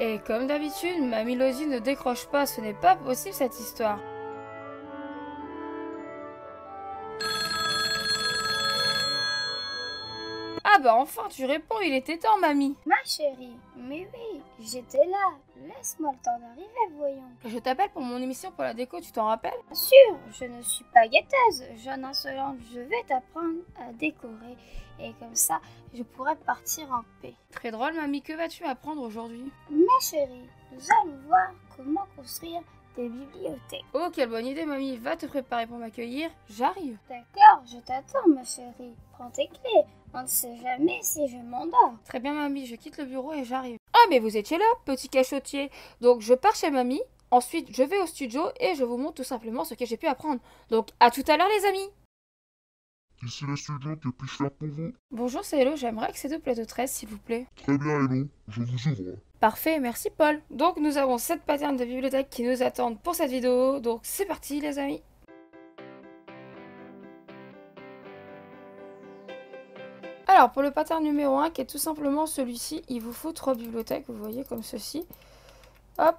Et comme d'habitude, ma mélodie ne décroche pas, ce n'est pas possible cette histoire. bah enfin tu réponds, il était temps, mamie. Ma chérie, mais oui, j'étais là. Laisse-moi le temps d'arriver, voyons. Je t'appelle pour mon émission pour la déco, tu t'en rappelles Bien sûr, je ne suis pas guetteuse, jeune insolente. Je vais t'apprendre à décorer et comme ça, je pourrai partir en paix. Très drôle, mamie, que vas-tu apprendre aujourd'hui Ma chérie, nous allons voir comment construire des bibliothèques. Oh, quelle bonne idée, mamie. Va te préparer pour m'accueillir. J'arrive. D'accord, je t'attends, ma chérie. Prends tes clés. On ne sait jamais si je m'endors. Très bien, mamie, je quitte le bureau et j'arrive. Ah, mais vous étiez là, petit cachotier. Donc, je pars chez mamie. Ensuite, je vais au studio et je vous montre tout simplement ce que j'ai pu apprendre. Donc, à tout à l'heure, les amis. le studio, que faire pour vous Bonjour, c'est Hello, j'aimerais que ces deux de 13, s'il vous plaît. Très bien, Hello, je vous ouvre. Parfait, merci Paul. Donc nous avons 7 patterns de bibliothèque qui nous attendent pour cette vidéo. Donc c'est parti les amis. Alors, pour le pattern numéro 1, qui est tout simplement celui-ci, il vous faut trois bibliothèques, vous voyez, comme ceci. Hop,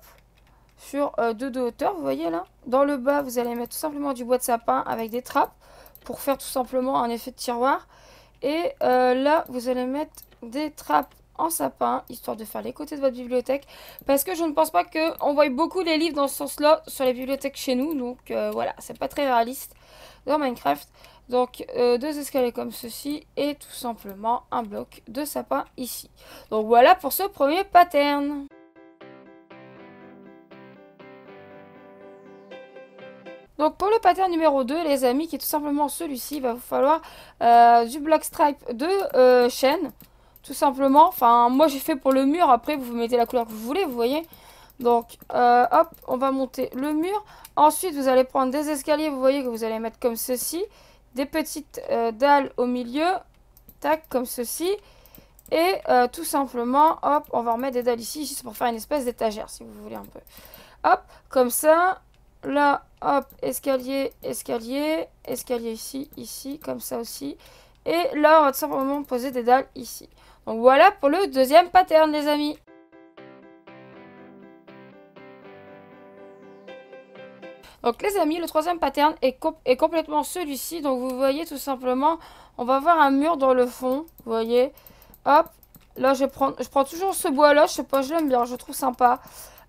sur euh, deux de hauteur, vous voyez là. Dans le bas, vous allez mettre tout simplement du bois de sapin avec des trappes pour faire tout simplement un effet de tiroir. Et euh, là, vous allez mettre des trappes en sapin, histoire de faire les côtés de votre bibliothèque. Parce que je ne pense pas qu'on voit beaucoup les livres dans ce sens-là sur les bibliothèques chez nous. Donc euh, voilà, c'est pas très réaliste dans Minecraft. Donc euh, deux escaliers comme ceci et tout simplement un bloc de sapin ici. Donc voilà pour ce premier pattern. Donc pour le pattern numéro 2, les amis, qui est tout simplement celui-ci, il va vous falloir euh, du black stripe de euh, chaîne, tout simplement. Enfin, moi j'ai fait pour le mur, après vous mettez la couleur que vous voulez, vous voyez. Donc, hop, on va monter le mur. Ensuite, vous allez prendre des escaliers, vous voyez que vous allez mettre comme ceci des petites euh, dalles au milieu, tac, comme ceci. Et euh, tout simplement, hop, on va remettre des dalles ici, c'est pour faire une espèce d'étagère, si vous voulez un peu. Hop, comme ça, là, hop, escalier, escalier, escalier ici, ici, comme ça aussi. Et là, on va tout simplement poser des dalles ici. Donc voilà pour le deuxième pattern, les amis. Donc les amis, le troisième pattern est, complètement celui-ci. Donc vous voyez tout simplement, on va avoir un mur dans le fond, vous voyez. Hop, là je prends, toujours ce bois-là, je sais pas, je l'aime bien, je trouve sympa.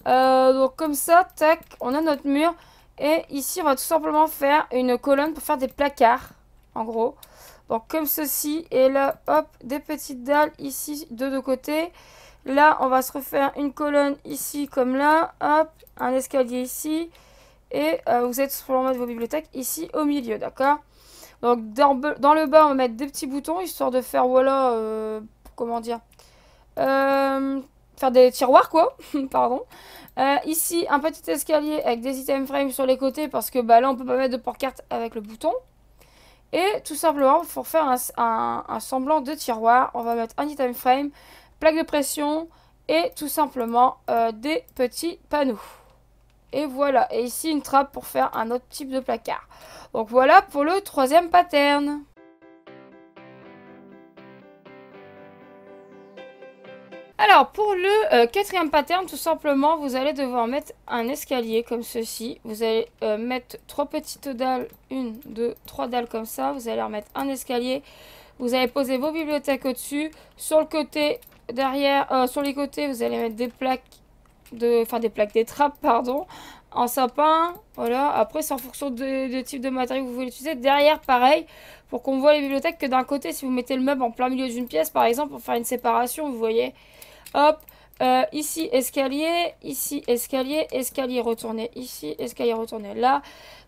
Euh, donc comme ça, tac, on a notre mur. Et ici, on va tout simplement faire une colonne pour faire des placards, en gros. Donc comme ceci, et là, hop, des petites dalles ici, de deux côtés. Là, on va se refaire une colonne ici, comme là, hop, un escalier ici et euh, vous êtes sur le de vos bibliothèques ici au milieu, d'accord Donc dans, le bas, on va mettre des petits boutons, histoire de faire, voilà, euh, comment dire, euh, faire des tiroirs, quoi, pardon. ici, un petit escalier avec des item frames sur les côtés, parce que bah, là, on peut pas mettre de porte carte avec le bouton. Et tout simplement, pour faire un, un semblant de tiroir, on va mettre un item frame, plaque de pression et tout simplement des petits panneaux. Et voilà. Et ici, une trappe pour faire un autre type de placard. Donc voilà pour le troisième pattern. Alors, pour le euh, quatrième pattern, tout simplement, vous allez devoir mettre un escalier comme ceci. Vous allez euh, mettre trois petites dalles, une, deux, trois dalles comme ça. Vous allez remettre un escalier. Vous allez poser vos bibliothèques au-dessus. Sur le côté, derrière, euh, sur les côtés, vous allez mettre des plaques de, enfin des plaques, des trappes, pardon, en sapin, voilà. Après, c'est en fonction des de types de matériaux que vous voulez utiliser. Derrière, pareil, pour qu'on voit les bibliothèques que d'un côté, si vous mettez le meuble en plein milieu d'une pièce, par exemple, pour faire une séparation, vous voyez. Hop, euh, ici, escalier, ici, escalier, escalier retourné, ici, escalier retourné, là.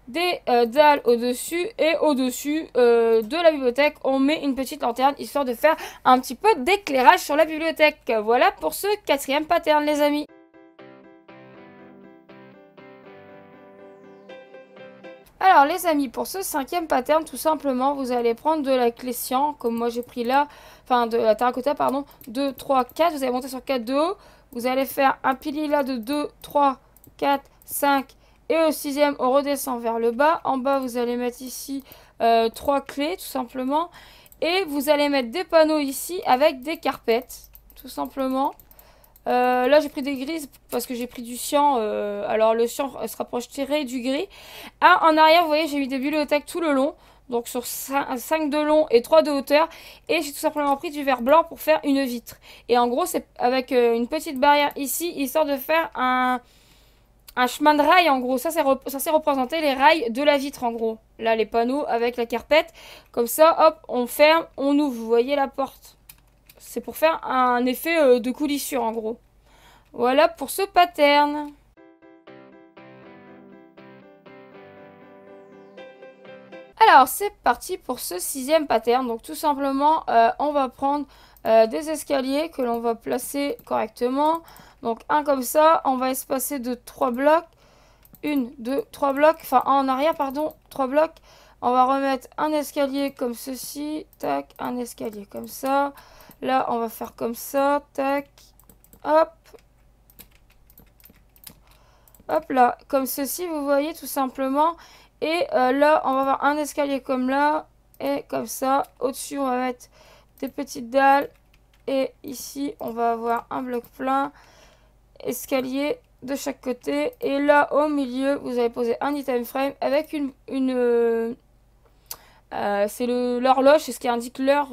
Des euh, dalles au-dessus et au-dessus euh, de la bibliothèque, on met une petite lanterne histoire de faire un petit peu d'éclairage sur la bibliothèque. Voilà pour ce quatrième pattern, les amis. Alors les amis, pour ce cinquième pattern, tout simplement, vous allez prendre de la clé cyan, comme moi j'ai pris là, enfin de la terracotta, pardon, 2, 3, 4, vous allez monter sur 4 de haut, vous allez faire un pilier là de 2, 3, 4, 5, et au sixième, on redescend vers le bas, en bas vous allez mettre ici 3 euh, clés, tout simplement, et vous allez mettre des panneaux ici avec des carpettes, tout simplement. Euh, là, j'ai pris des grises parce que j'ai pris du cyan. Euh, alors, le cyan euh, se rapproche tiré du gris. en arrière, vous voyez, j'ai mis des bibliothèques tout le long. Donc, sur 5, de long et 3 de hauteur. Et j'ai tout simplement pris du verre blanc pour faire une vitre. Et en gros, c'est avec une petite barrière ici, histoire de faire un, chemin de rail, en gros. Ça, c'est représenter les rails de la vitre, en gros. Là, les panneaux avec la carpette. Comme ça, hop, on ferme, on ouvre. Vous voyez la porte c'est pour faire un effet euh, de coulissure en gros. Voilà pour ce pattern. Alors c'est parti pour ce sixième pattern. Donc tout simplement euh, on va prendre euh, des escaliers que l'on va placer correctement. Donc un comme ça, on va espacer de trois blocs. Une, deux, trois blocs, enfin en arrière pardon, trois blocs. On va remettre un escalier comme ceci, tac, un escalier comme ça. Là, on va faire comme ça. Tac. Hop. Hop là. Comme ceci, vous voyez, tout simplement. Et euh, là, on va avoir un escalier comme là. Et comme ça. Au-dessus, on va mettre des petites dalles. Et ici, on va avoir un bloc plein. Escalier de chaque côté. Et là, au milieu, vous allez poser un item frame avec une... une euh, euh, c'est l'horloge, c'est ce qui indique l'heure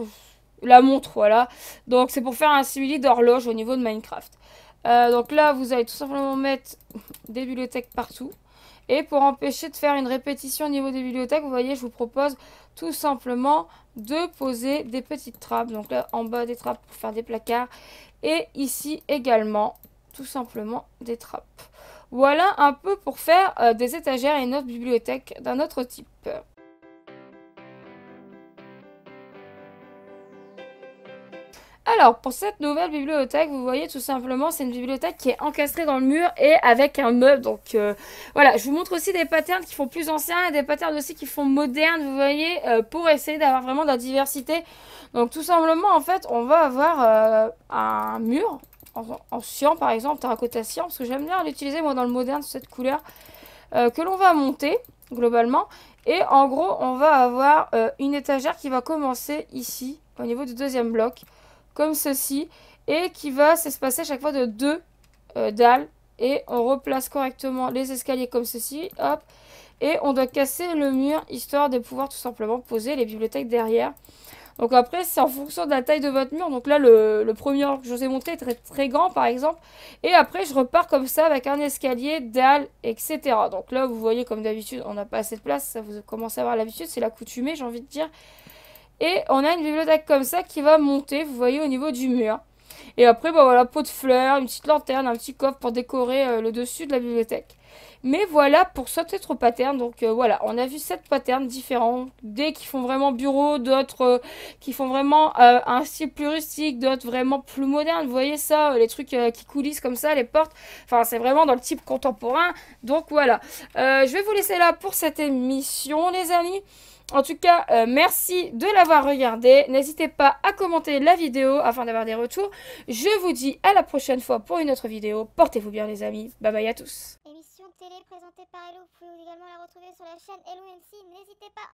la montre, voilà. Donc c'est pour faire un simili d'horloge au niveau de Minecraft. Euh, donc là, vous allez tout simplement mettre des bibliothèques partout. Et pour empêcher de faire une répétition au niveau des bibliothèques, vous voyez, je vous propose tout simplement de poser des petites trappes. Donc là, en bas des trappes pour faire des placards. Et ici également, tout simplement des trappes. Voilà un peu pour faire euh, des étagères et une autre bibliothèque d'un autre type. Alors, pour cette nouvelle bibliothèque, vous voyez tout simplement, c'est une bibliothèque qui est encastrée dans le mur et avec un meuble. Donc euh, voilà, je vous montre aussi des patterns qui font plus anciens et des patterns aussi qui font modernes, vous voyez, euh, pour essayer d'avoir vraiment de la diversité. Donc tout simplement, en fait, on va avoir euh, un mur en, en par exemple, terracotta cyan, parce que j'aime bien l'utiliser, moi, dans le moderne, cette couleur, que l'on va monter, globalement. Et en gros, on va avoir une étagère qui va commencer ici, au niveau du deuxième bloc comme ceci, et qui va s'espacer à chaque fois de deux euh, dalles. Et on replace correctement les escaliers comme ceci, hop. Et on doit casser le mur, histoire de pouvoir tout simplement poser les bibliothèques derrière. Donc après, c'est en fonction de la taille de votre mur. Donc là, le, premier que je vous ai montré est très, très grand, par exemple. Et après, je repars comme ça avec un escalier, dalle, etc. Donc là, vous voyez, comme d'habitude, on n'a pas assez de place. Ça, vous commencez à avoir l'habitude. C'est l'accoutumé, j'ai envie de dire. Et on a une bibliothèque comme ça qui va monter, vous voyez, au niveau du mur. Et après, bah voilà, pot de fleurs, une petite lanterne, un petit coffre pour décorer euh, le dessus de la bibliothèque. Mais voilà pour ça peut-être pattern. Donc euh, voilà, on a vu sept patterns différents. Des qui font vraiment bureau, d'autres euh, qui font vraiment euh, un style plus rustique, d'autres vraiment plus moderne. Vous voyez ça, les trucs qui coulissent comme ça, les portes. Enfin, c'est vraiment dans le type contemporain. Donc voilà. je vais vous laisser là pour cette émission, les amis. En tout cas, merci de l'avoir regardé. N'hésitez pas à commenter la vidéo afin d'avoir des retours. Je vous dis à la prochaine fois pour une autre vidéo. Portez-vous bien les amis. Bye bye à tous télé présentée par Hello. Vous pouvez également la retrouver sur la chaîne Hello MC. N'hésitez pas